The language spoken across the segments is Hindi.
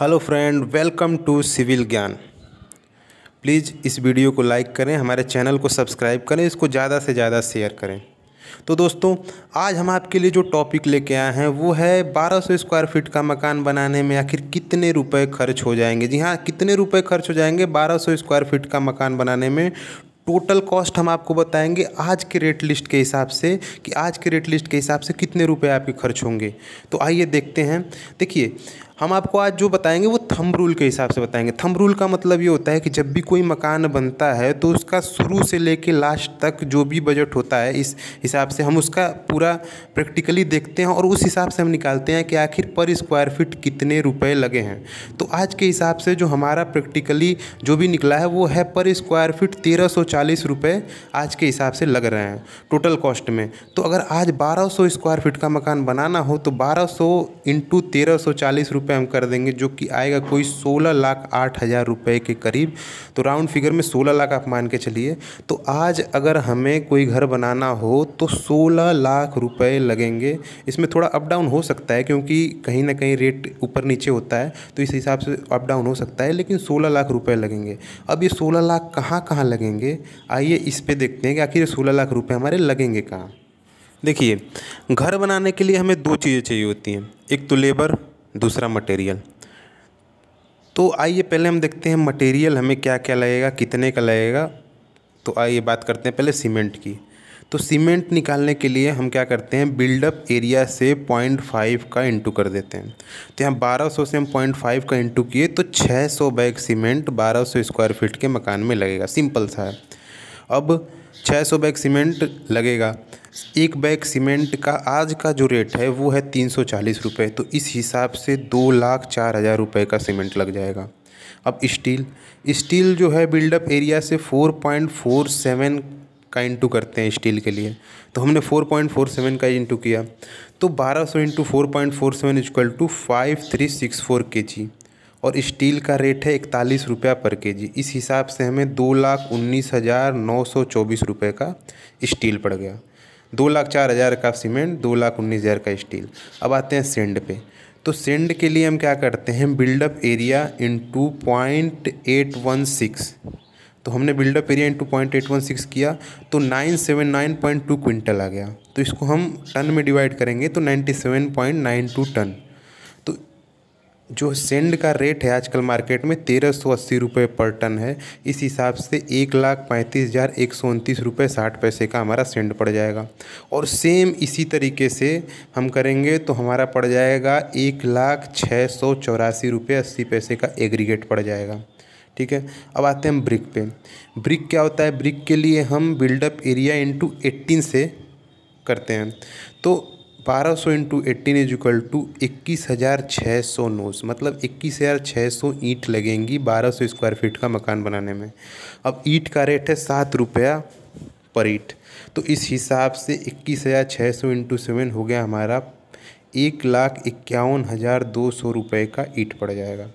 hello friend welcome to civil Gyan please इस वीडियो को लाइक करें हमारे चैनल को सब्सक्राइब करें इसको ज़्यादा से ज़्यादा शेयर करें तो दोस्तों आज हम आपके लिए जो टॉपिक लेके आए हैं वो है 1200 स्क्वायर फीट का मकान बनाने में आखिर कितने रुपए खर्च हो जाएंगे जी हाँ कितने रुपए खर्च हो जाएंगे 1200 स्क्वायर फीट का मकान बनाने में टोटल कॉस्ट हम आपको बताएंगे आज के रेट लिस्ट के हिसाब से कि आज के रेट लिस्ट के हिसाब से कितने रुपए आपके खर्च होंगे तो आइए देखते हैं देखिए हम आपको आज जो बताएंगे वो थंब रूल के हिसाब से बताएंगे थंब रूल का मतलब ये होता है कि जब भी कोई मकान बनता है तो उसका शुरू से लेके लास्ट तक जो भी बजट होता है इस हिसाब से हम उसका पूरा प्रैक्टिकली देखते हैं और उस हिसाब से हम निकालते हैं कि आखिर पर स्क्वायर फिट कितने रुपये लगे हैं तो आज के हिसाब से जो हमारा प्रैक्टिकली जो भी निकला है वो है पर स्क्वायर फिट तेरह सौ चालीस रुपये आज के हिसाब से लग रहे हैं टोटल कॉस्ट में तो अगर आज बारह सौ स्क्वायर फिट का मकान बनाना हो तो बारह सौ इंटू तेरह सौ चालीस रुपये पे हम कर देंगे जो कि आएगा कोई सोलह लाख आठ हज़ार रुपये के करीब तो राउंड फिगर में सोलह लाख आप मान के चलिए तो आज अगर हमें कोई घर बनाना हो तो सोलह लाख रुपये लगेंगे इसमें थोड़ा अप डाउन हो सकता है क्योंकि कहीं ना कहीं रेट ऊपर नीचे होता है तो इस हिसाब से अप डाउन हो सकता है लेकिन सोलह लाख रुपये लगेंगे अब ये सोलह लाख कहाँ कहाँ लगेंगे आइए इस पर देखते हैं कि आखिर सोलह लाख रुपये हमारे लगेंगे कहाँ देखिए घर बनाने के लिए हमें दो चीज़ें चाहिए होती हैं एक तो लेबर दूसरा मटेरियल तो आइए पहले हम देखते हैं मटेरियल हमें क्या क्या लगेगा कितने का लगेगा तो आइए बात करते हैं पहले सीमेंट की तो सीमेंट निकालने के लिए हम क्या करते हैं बिल्डअप एरिया से पॉइंट फाइव का इंटू कर देते हैं तो यहाँ बारह सौ से हम पॉइंट फाइव का इंटू किए तो छः सौ बैग सीमेंट बारह सौ स्क्वायर फीट के मकान में लगेगा सिंपल सा है अब 600 बैग सीमेंट लगेगा एक बैग सीमेंट का आज का जो रेट है वो है तीन सौ चालीस रुपये तो इस हिसाब से दो लाख चार हज़ार रुपये का सीमेंट लग जाएगा अब स्टील स्टील जो है बिल्डअप एरिया से फोर पॉइंट फोर सेवन का इंटू करते हैं स्टील के लिए तो हमने फोर पॉइंट फोर सेवन का इंटू किया तो बारह सौ into four point four seven equal to five three six four K G और स्टील का रेट है इकतालीस रुपया पर के जी इस हिसाब से हमें दो लाख उन्नीस हज़ार नौ सौ चौबीस रुपये का स्टील पड़ गया दो लाख चार हज़ार का सीमेंट दो लाख उन्नीस हज़ार का स्टील अब आते हैं सेंड पे तो सेंड के लिए हम क्या करते हैं buildup area into point eight one six तो हमने built up area into point eight one six किया तो nine seven nine point two quintal आ गया तो इसको हम टन में डिवाइड करेंगे तो ninety seven point nine two ton जो सेंड का रेट है आजकल मार्केट में तेरह सौ अस्सी रुपये पर टन है इस हिसाब से एक लाख पैंतीस हज़ार एक सौ उनतीस रुपये साठ पैसे का हमारा सेंड पड़ जाएगा और सेम इसी तरीके से हम करेंगे तो हमारा पड़ जाएगा एक लाख छः सौ चौरासी रुपये अस्सी पैसे का एग्रीगेट पड़ जाएगा ठीक है अब आते हैं ब्रिक पे ब्रिक क्या होता है ब्रिक के लिए हम बिल्डअप एरिया इंटू एट्टीन से करते हैं तो बारह सौ into eighteen is equal to इक्कीस हज़ार छः सौ नोज मतलब इक्कीस हज़ार छः सौ ईंट लगेंगी बारह सौ स्क्वायर फीट का मकान बनाने में अब ईंट का रेट है सात रुपया पर ईट तो इस हिसाब से इक्कीस हज़ार छः सौ इंटू सेवन हो गया हमारा एक लाख इक्यावन हज़ार दो सौ रुपये का ईट पड़ जाएगा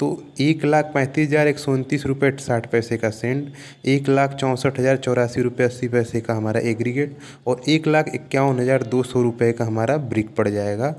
तो एक लाख पैंतीस हज़ार एक सौ उनतीस रुपये साठ पैसे का सेंड एक लाख चौंसठ हज़ार चौरासी रुपये अस्सी पैसे का हमारा एग्रीगेट और एक लाख इक्यावन हज़ार दो सौ रुपये का हमारा ब्रिक पड़ जाएगा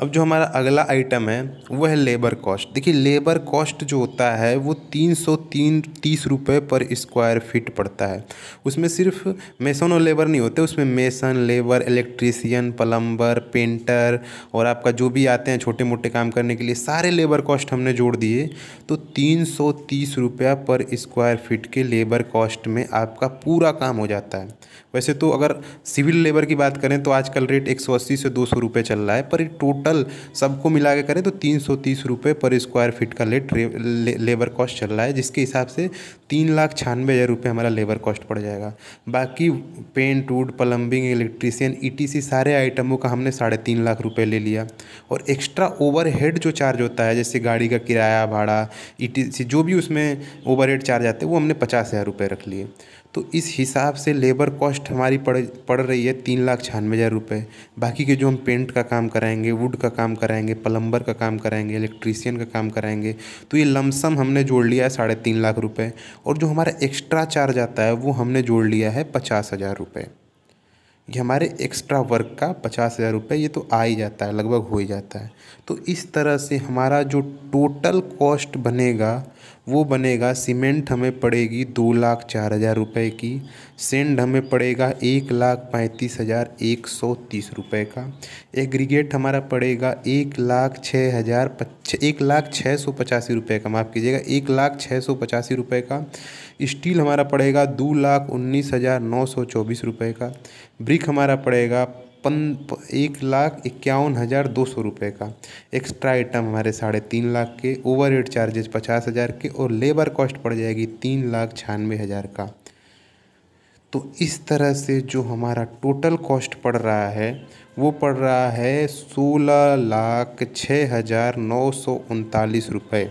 अब जो हमारा अगला आइटम है वो है लेबर कॉस्ट देखिए लेबर कॉस्ट जो होता है वो तीन सौ तीन तीस रुपये पर स्क्वायर फीट पड़ता है उसमें सिर्फ मेसन और लेबर नहीं होते उसमें mason labour electrician plumber painter और आपका जो भी आते हैं छोटे मोटे काम करने के लिए सारे लेबर कॉस्ट हमने जोड़ दिए तो तीन सौ तीस रुपया पर स्क्वायर फीट के लेबर कॉस्ट में आपका पूरा काम हो जाता है वैसे तो अगर सिविल लेबर की बात करें तो आजकल रेट एक सौ अस्सी से दो सौ रुपये चल रहा है पर टोटल टोटल सबको मिला के करें तो तीन सौ तीस रुपये पर स्क्वायर फीट का लेट ले, ले, लेबर कॉस्ट चल रहा है जिसके हिसाब से तीन लाख छियानवे हज़ार रुपये हमारा लेबर कॉस्ट पड़ जाएगा बाकी पेंट वूड प्लम्बिंग इलेक्ट्रीसियन ई सारे आइटमों का हमने साढ़े तीन लाख रुपये ले लिया और एक्स्ट्रा ओवर जो चार्ज होता है जैसे गाड़ी का किराया भाड़ा ई जो भी उसमें ओवर चार्ज आते हैं वो हमने पचास हज़ार रुपये रख लिए तो इस हिसाब से लेबर कॉस्ट हमारी पड़ पड़ रही है तीन लाख छियानवे हज़ार रुपये बाकी के जो हम पेंट का काम कराएंगे वो फूड का काम कराएंगे प्लम्बर का काम कराएंगे इलेक्ट्रीसियन का काम कराएंगे तो ये लमसम हमने जोड़ लिया है साढ़े तीन लाख रुपए और जो हमारा एक्स्ट्रा चार्ज आता है वो हमने जोड़ लिया है पचास हज़ार रुपये ये हमारे एक्स्ट्रा वर्क का पचास हज़ार रुपये ये तो आ ही जाता है लगभग हो ही जाता है तो इस तरह से हमारा जो टोटल कॉस्ट बनेगा वो बनेगा सीमेंट हमें पड़ेगी दो लाख चार हज़ार रुपये की सेंड हमें पड़ेगा एक लाख पैंतीस हज़ार एक सौ तीस रुपये का एग्रीगेट हमारा पड़ेगा एक लाख छः हज़ार एक लाख छः सौ पचासी रुपये का माफ़ कीजिएगा एक लाख छः सौ पचासी रुपये का स्टील हमारा पड़ेगा दो लाख उन्नीस हज़ार नौ सौ चौबीस रुपये का ब्रिक हमारा पड़ेगा पन एक लाख इक्यावन हज़ार दो सौ रुपये का एक्स्ट्रा आइटम हमारे साढ़े तीन लाख के ओवर हेड चार्जेज पचास हज़ार के और लेबर कॉस्ट पड़ जाएगी तीन लाख छियानवे हज़ार का तो इस तरह से जो हमारा टोटल कॉस्ट पड़ रहा है वो पड़ रहा है सोलह लाख छः हज़ार नौ सौ उनतालीस रुपये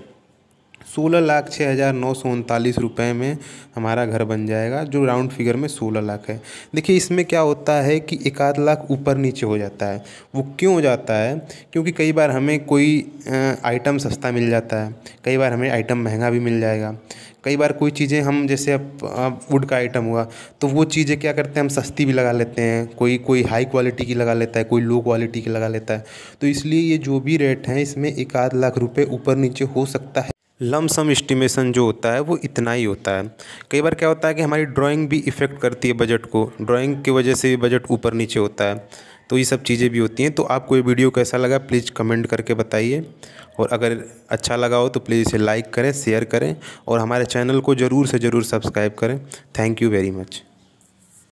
सोलह लाख छः हज़ार नौ सौ उनतालीस रुपये में हमारा घर बन जाएगा जो राउंड फिगर में सोलह लाख है देखिए इसमें क्या होता है कि एक आध लाख ऊपर नीचे हो जाता है वो क्यों हो जाता है क्योंकि कई बार हमें कोई आइटम सस्ता मिल जाता है कई बार हमें आइटम महंगा भी मिल जाएगा कई बार कोई चीज़ें हम जैसे अब वुड का आइटम हुआ तो वो चीज़ें क्या करते हैं हम सस्ती भी लगा लेते हैं कोई कोई हाई क्वालिटी की लगा लेता है कोई लो क्वालिटी की लगा लेता है तो इसलिए ये जो भी रेट हैं इसमें एक आध लाख रुपये ऊपर नीचे हो सकता है लम सम इस्टीमेशन जो होता है वो इतना ही होता है कई बार क्या होता है कि हमारी ड्राइंग भी इफ़ेक्ट करती है बजट को ड्राइंग की वजह से भी बजट ऊपर नीचे होता है तो ये सब चीज़ें भी होती हैं तो आपको ये वीडियो कैसा लगा प्लीज़ कमेंट करके बताइए और अगर अच्छा लगा हो तो प्लीज़ इसे लाइक करें शेयर करें और हमारे चैनल को ज़रूर से ज़रूर सब्सक्राइब करें थैंक यू वेरी मच